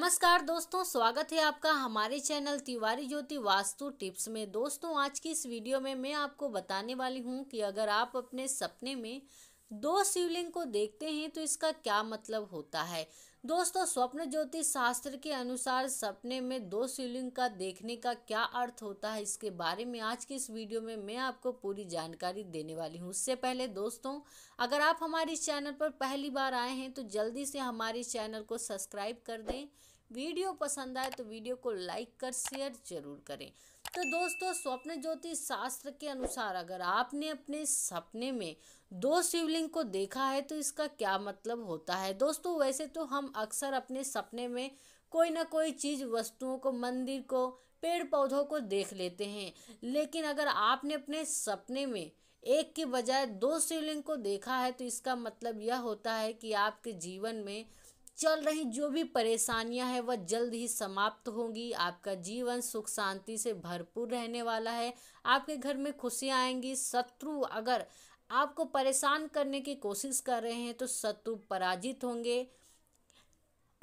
नमस्कार दोस्तों स्वागत है आपका हमारे चैनल तिवारी ज्योति वास्तु टिप्स में दोस्तों आज की इस वीडियो में मैं आपको बताने वाली हूं कि अगर आप अपने सपने में दो शिवलिंग को देखते हैं तो इसका क्या मतलब होता है दोस्तों स्वप्न ज्योतिष शास्त्र के अनुसार सपने में दो शिवलिंग का देखने का क्या अर्थ होता है इसके बारे में आज की इस वीडियो में मैं आपको पूरी जानकारी देने वाली हूँ उससे पहले दोस्तों अगर आप हमारे चैनल पर पहली बार आए हैं तो जल्दी से हमारे चैनल को सब्सक्राइब कर दें वीडियो पसंद आए तो वीडियो को लाइक कर शेयर जरूर करें तो दोस्तों स्वप्न ज्योति शास्त्र के अनुसार अगर आपने अपने सपने में दो शिवलिंग को देखा है तो इसका क्या मतलब होता है दोस्तों वैसे तो हम अक्सर अपने सपने में कोई ना कोई चीज़ वस्तुओं को मंदिर को पेड़ पौधों को देख लेते हैं लेकिन अगर आपने अपने सपने में एक के बजाय दो शिवलिंग को देखा है तो इसका मतलब यह होता है कि आपके जीवन में चल रही जो भी परेशानियां हैं वह जल्द ही समाप्त होंगी आपका जीवन सुख शांति से भरपूर रहने वाला है आपके घर में खुशियाँ आएंगी शत्रु अगर आपको परेशान करने की कोशिश कर रहे हैं तो शत्रु पराजित होंगे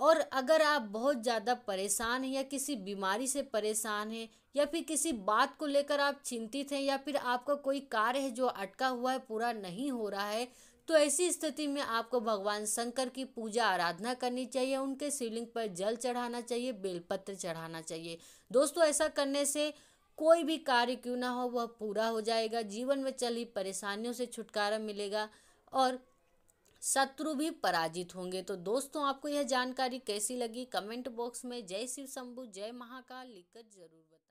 और अगर आप बहुत ज़्यादा परेशान हैं या किसी बीमारी से परेशान हैं या फिर किसी बात को लेकर आप चिंतित हैं या फिर आपका कोई कार्य है जो अटका हुआ है पूरा नहीं हो रहा है तो ऐसी स्थिति में आपको भगवान शंकर की पूजा आराधना करनी चाहिए उनके शिवलिंग पर जल चढ़ाना चाहिए बेलपत्र चढ़ाना चाहिए दोस्तों ऐसा करने से कोई भी कार्य क्यों ना हो वह पूरा हो जाएगा जीवन में चली परेशानियों से छुटकारा मिलेगा और शत्रु भी पराजित होंगे तो दोस्तों आपको यह जानकारी कैसी लगी कमेंट बॉक्स में जय शिव शंभु जय महाकाल लिखकर जरूर बता